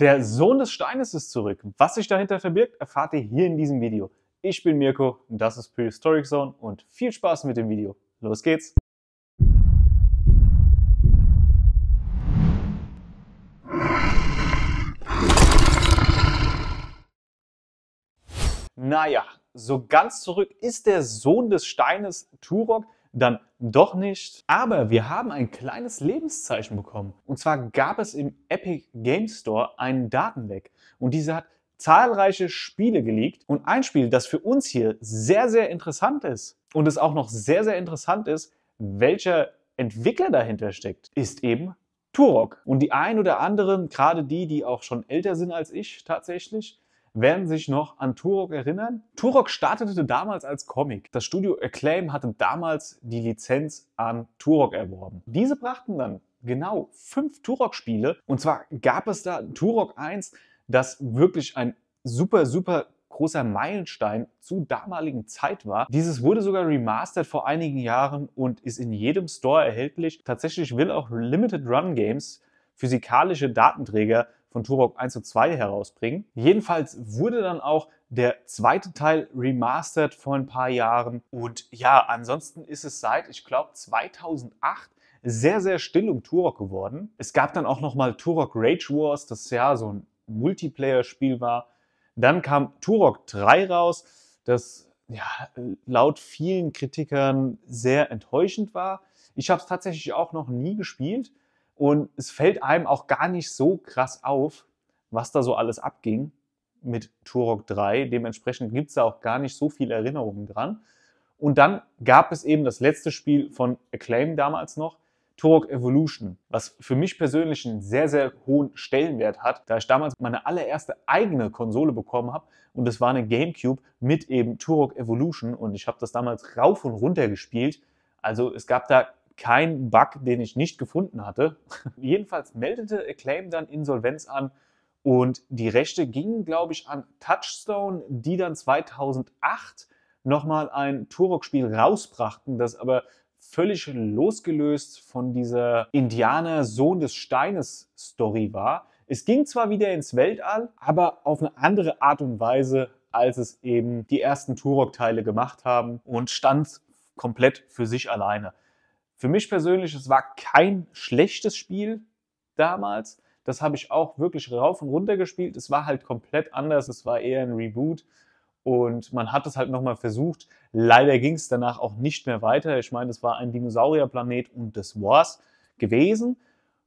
Der Sohn des Steines ist zurück. Was sich dahinter verbirgt, erfahrt ihr hier in diesem Video. Ich bin Mirko, das ist Prehistoric Zone und viel Spaß mit dem Video. Los geht's! Naja, so ganz zurück ist der Sohn des Steines Turok dann doch nicht. Aber wir haben ein kleines Lebenszeichen bekommen. Und zwar gab es im Epic Game Store einen Datenleck. Und dieser hat zahlreiche Spiele geleakt. Und ein Spiel, das für uns hier sehr, sehr interessant ist und es auch noch sehr, sehr interessant ist, welcher Entwickler dahinter steckt, ist eben Turok. Und die ein oder anderen, gerade die, die auch schon älter sind als ich tatsächlich, werden sich noch an Turok erinnern. Turok startete damals als Comic. Das Studio Acclaim hatte damals die Lizenz an Turok erworben. Diese brachten dann genau fünf Turok-Spiele. Und zwar gab es da Turok 1, das wirklich ein super, super großer Meilenstein zu damaligen Zeit war. Dieses wurde sogar remastered vor einigen Jahren und ist in jedem Store erhältlich. Tatsächlich will auch Limited Run Games physikalische Datenträger von Turok 1 und 2 herausbringen. Jedenfalls wurde dann auch der zweite Teil remastered vor ein paar Jahren. Und ja, ansonsten ist es seit, ich glaube, 2008 sehr, sehr still um Turok geworden. Es gab dann auch nochmal Turok Rage Wars, das ja so ein Multiplayer-Spiel war. Dann kam Turok 3 raus, das ja, laut vielen Kritikern sehr enttäuschend war. Ich habe es tatsächlich auch noch nie gespielt. Und es fällt einem auch gar nicht so krass auf, was da so alles abging mit Turok 3. Dementsprechend gibt es da auch gar nicht so viele Erinnerungen dran. Und dann gab es eben das letzte Spiel von Acclaim damals noch, Turok Evolution, was für mich persönlich einen sehr, sehr hohen Stellenwert hat, da ich damals meine allererste eigene Konsole bekommen habe und das war eine GameCube mit eben Turok Evolution und ich habe das damals rauf und runter gespielt. Also es gab da kein Bug, den ich nicht gefunden hatte. Jedenfalls meldete Acclaim dann Insolvenz an und die Rechte gingen, glaube ich, an Touchstone, die dann 2008 nochmal ein Turok-Spiel rausbrachten, das aber völlig losgelöst von dieser Indianer-Sohn des Steines-Story war. Es ging zwar wieder ins Weltall, aber auf eine andere Art und Weise, als es eben die ersten Turok-Teile gemacht haben und stand komplett für sich alleine. Für mich persönlich, es war kein schlechtes Spiel damals. Das habe ich auch wirklich rauf und runter gespielt. Es war halt komplett anders. Es war eher ein Reboot. Und man hat es halt nochmal versucht. Leider ging es danach auch nicht mehr weiter. Ich meine, es war ein Dinosaurierplanet und das war's gewesen.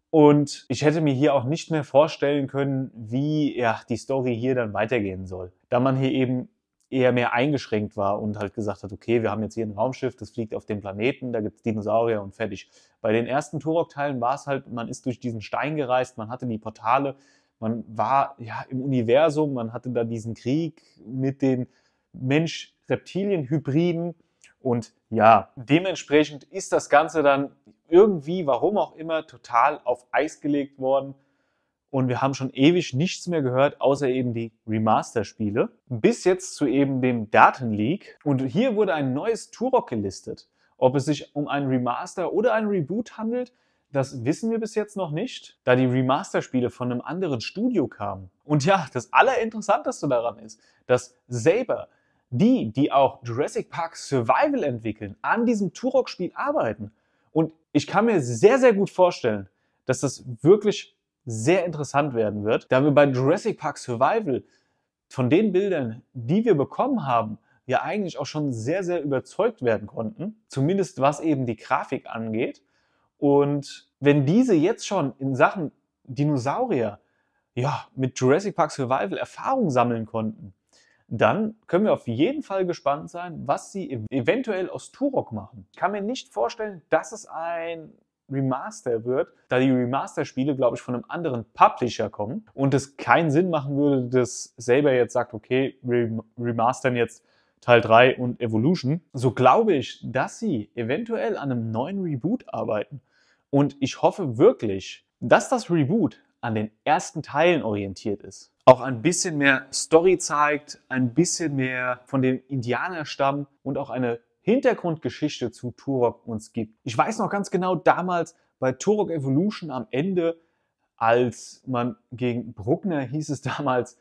Und ich hätte mir hier auch nicht mehr vorstellen können, wie ja, die Story hier dann weitergehen soll. Da man hier eben eher mehr eingeschränkt war und halt gesagt hat, okay, wir haben jetzt hier ein Raumschiff, das fliegt auf den Planeten, da gibt es Dinosaurier und fertig. Bei den ersten Turok-Teilen war es halt, man ist durch diesen Stein gereist, man hatte die Portale, man war ja im Universum, man hatte da diesen Krieg mit den Mensch-Reptilien-Hybriden und ja, dementsprechend ist das Ganze dann irgendwie, warum auch immer, total auf Eis gelegt worden und wir haben schon ewig nichts mehr gehört, außer eben die Remaster-Spiele. Bis jetzt zu eben dem Datenleak. Und hier wurde ein neues Turok gelistet. Ob es sich um einen Remaster oder einen Reboot handelt, das wissen wir bis jetzt noch nicht, da die Remaster-Spiele von einem anderen Studio kamen. Und ja, das Allerinteressanteste daran ist, dass Saber, die, die auch Jurassic Park Survival entwickeln, an diesem Turok-Spiel arbeiten. Und ich kann mir sehr, sehr gut vorstellen, dass das wirklich sehr interessant werden wird, da wir bei Jurassic Park Survival von den Bildern, die wir bekommen haben, ja eigentlich auch schon sehr, sehr überzeugt werden konnten, zumindest was eben die Grafik angeht. Und wenn diese jetzt schon in Sachen Dinosaurier ja, mit Jurassic Park Survival Erfahrung sammeln konnten, dann können wir auf jeden Fall gespannt sein, was sie eventuell aus Turok machen. Ich kann mir nicht vorstellen, dass es ein Remaster wird, da die Remaster-Spiele, glaube ich, von einem anderen Publisher kommen und es keinen Sinn machen würde, dass selber jetzt sagt, okay, wir remastern jetzt Teil 3 und Evolution, so glaube ich, dass sie eventuell an einem neuen Reboot arbeiten. Und ich hoffe wirklich, dass das Reboot an den ersten Teilen orientiert ist. Auch ein bisschen mehr Story zeigt, ein bisschen mehr von dem Indianerstamm und auch eine Hintergrundgeschichte zu Turok uns gibt. Ich weiß noch ganz genau damals bei Turok Evolution am Ende, als man gegen Bruckner hieß es damals,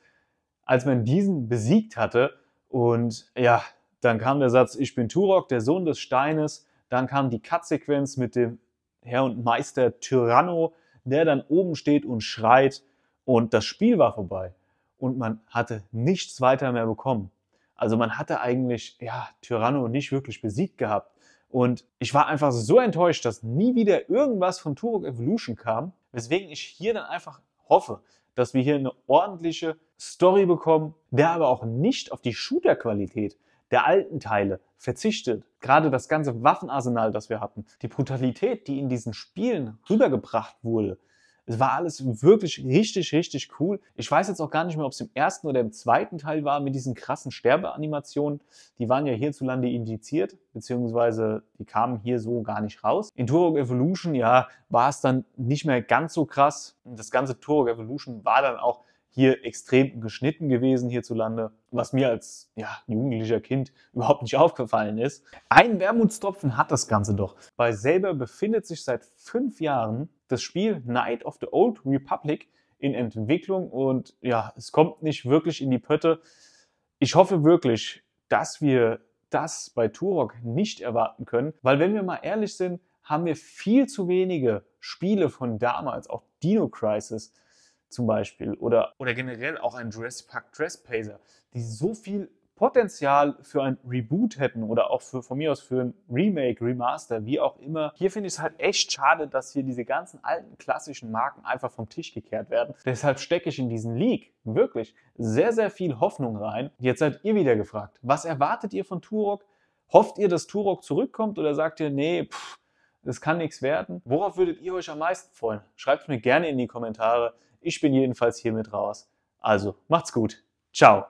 als man diesen besiegt hatte und ja, dann kam der Satz, ich bin Turok, der Sohn des Steines. Dann kam die Cut-Sequenz mit dem Herr und Meister Tyranno, der dann oben steht und schreit. Und das Spiel war vorbei. Und man hatte nichts weiter mehr bekommen. Also man hatte eigentlich, ja, Tyranno nicht wirklich besiegt gehabt. Und ich war einfach so enttäuscht, dass nie wieder irgendwas von Turok Evolution kam, weswegen ich hier dann einfach hoffe, dass wir hier eine ordentliche Story bekommen, der aber auch nicht auf die Shooter-Qualität der alten Teile verzichtet. Gerade das ganze Waffenarsenal, das wir hatten, die Brutalität, die in diesen Spielen rübergebracht wurde, es war alles wirklich richtig, richtig cool. Ich weiß jetzt auch gar nicht mehr, ob es im ersten oder im zweiten Teil war mit diesen krassen Sterbeanimationen. Die waren ja hierzulande indiziert, beziehungsweise die kamen hier so gar nicht raus. In Turok Evolution, ja, war es dann nicht mehr ganz so krass. Das ganze Turok Evolution war dann auch hier extrem geschnitten gewesen hierzulande, was mir als ja, jugendlicher Kind überhaupt nicht aufgefallen ist. Ein Wermutstropfen hat das Ganze doch. Bei selber befindet sich seit fünf Jahren das Spiel Night of the Old Republic in Entwicklung und ja, es kommt nicht wirklich in die Pötte. Ich hoffe wirklich, dass wir das bei Turok nicht erwarten können, weil wenn wir mal ehrlich sind, haben wir viel zu wenige Spiele von damals, auch Dino Crisis, zum Beispiel oder, oder generell auch ein Jurassic Park Dresspacer, die so viel Potenzial für ein Reboot hätten oder auch für, von mir aus für ein Remake, Remaster, wie auch immer. Hier finde ich es halt echt schade, dass hier diese ganzen alten klassischen Marken einfach vom Tisch gekehrt werden. Deshalb stecke ich in diesen Leak wirklich sehr, sehr viel Hoffnung rein. Jetzt seid ihr wieder gefragt, was erwartet ihr von Turok? Hofft ihr, dass Turok zurückkommt oder sagt ihr, nee, pff, das kann nichts werden? Worauf würdet ihr euch am meisten freuen? Schreibt es mir gerne in die Kommentare. Ich bin jedenfalls hiermit raus. Also macht's gut. Ciao.